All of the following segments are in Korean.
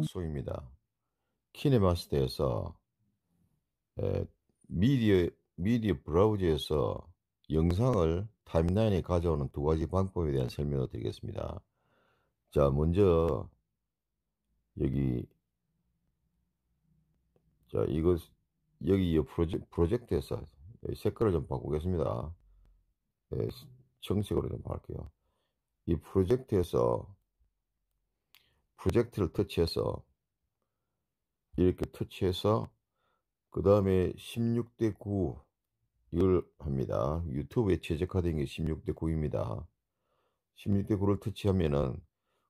음. 약소입니다. 키네마스터에서 에, 미디어 미디어 브라우저에서 영상을 타임라인에 가져오는 두 가지 방법에 대한 설명을 드리겠습니다. 자, 먼저 여기 자, 이것 여기 프로젝, 트에서 색깔을 좀 바꾸겠습니다. 예, 정색으로 좀 할게요. 이 프로젝트에서 프로젝트를 터치해서 이렇게 터치해서 그 다음에 16대 9 이걸 합니다. 유튜브에 최적화된 게 16대 9입니다. 16대 9를 터치하면은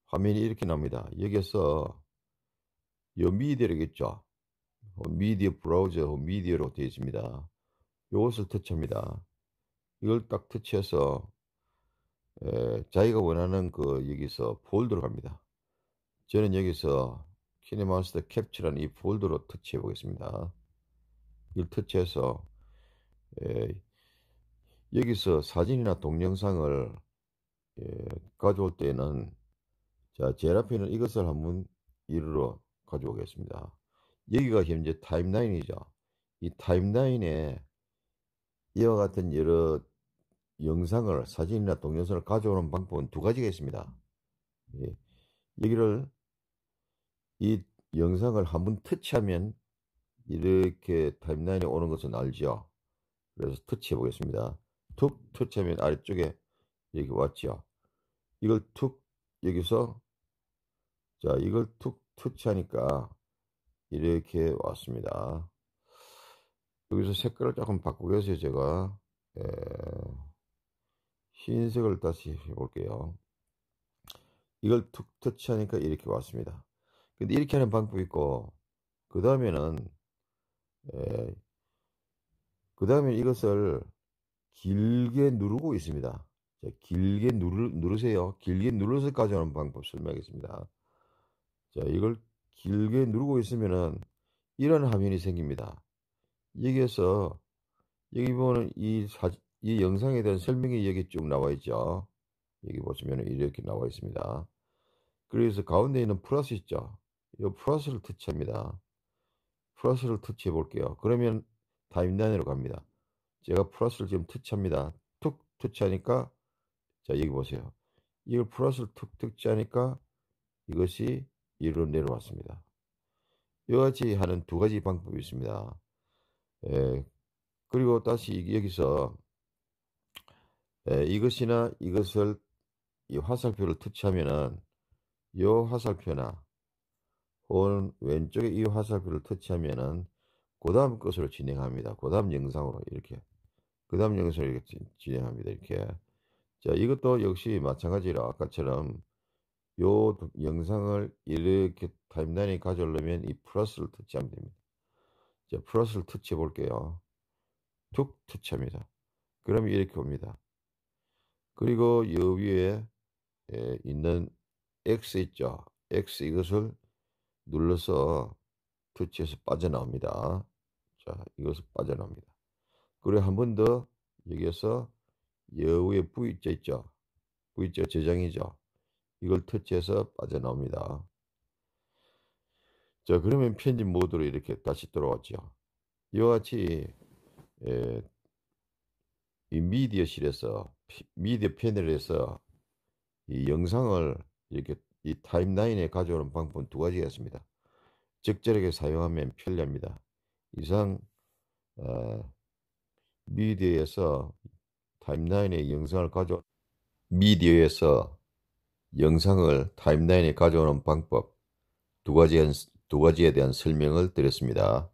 화면이 이렇게 납니다. 여기서 요 미디어겠죠. 미디어 브라우저 미디어로 되어 있습니다. 이것을 터치합니다. 이걸 딱 터치해서 자기가 원하는 그 여기서 폴더로 갑니다. 저는 여기서 키네마우스터 캡처란 이 폴더로 터치해 보겠습니다. 이걸 터치해서 예, 여기서 사진이나 동영상을 예, 가져올 때는 자제 앞에는 이것을 한번 이루로 가져오겠습니다. 여기가 현재 타임라인이죠. 이 타임라인에 이와 같은 여러 영상을 사진이나 동영상을 가져오는 방법은 두 가지가 있습니다. 예, 여기를 이 영상을 한번 터치하면 이렇게 타임라인이 오는 것은 알죠. 그래서 터치해 보겠습니다. 툭 터치하면 아래쪽에 여기 왔죠. 이걸 툭 여기서 자 이걸 툭 터치하니까 이렇게 왔습니다. 여기서 색깔을 조금 바꾸겠어요 제가 에, 예. 흰색을 다시 해볼게요. 이걸 툭 터치하니까 이렇게 왔습니다. 근데 이렇게 하는 방법이 있고 그 다음에는 예, 그 다음에 이것을 길게 누르고 있습니다. 길게 누르, 누르세요. 길게 누르서까지 하는 방법 설명하겠습니다. 자, 이걸 길게 누르고 있으면은 이런 화면이 생깁니다. 여기에서 여기 보면 이, 사, 이 영상에 대한 설명이 여기 쭉 나와 있죠. 여기 보시면 이렇게 나와 있습니다. 그래서 가운데 있는 플러스 있죠. 요 플러스를 터치합니다. 플러스를 터치해 볼게요. 그러면 다임단으로 갑니다. 제가 플러스를 지금 터치합니다. 툭 터치하니까 자 여기 보세요. 이걸 플러스를 툭 터치하니까 이것이 이로 내려왔습니다. 이와 같이 하는 두 가지 방법이 있습니다. 예, 그리고 다시 여기서 예, 이것이나 이것을 이 화살표를 터치하면은 이 화살표나 오른 왼쪽에 이 화살표를 터치하면은 그 다음 것으로 진행합니다. 그 다음 영상으로 이렇게 그 다음 영상으로 이렇게 진행합니다. 이렇게 자 이것도 역시 마찬가지로 아까처럼 요 영상을 이렇게 타임라인에 가져오려면 이 플러스를 터치하면 됩니다. 자 플러스를 터치해 볼게요. 툭 터치합니다. 그러면 이렇게 옵니다. 그리고 여기에 있는 X 있죠. X 이것을 눌러서 터치에서 빠져나옵니다. 자, 이것을 빠져나옵니다. 그리고 한 번 더 여기에서 여우의 V자 있죠. V자 재장이죠 이걸 터치해서 빠져나옵니다. 자, 그러면 편집 모드로 이렇게 다시 돌아왔죠. 이와 같이 에, 이 미디어실에서 미디어 패널에서 이 영상을 이렇게 이 타임라인에 가져오는 방법은 두 가지가 있습니다. 적절하게 사용하면 편리합니다. 이상 어, 미디어에서 타임라인에 영상을 가져 미디어에서 영상을 타임라인에 가져오는 방법 두가지두 가지에 대한 설명을 드렸습니다.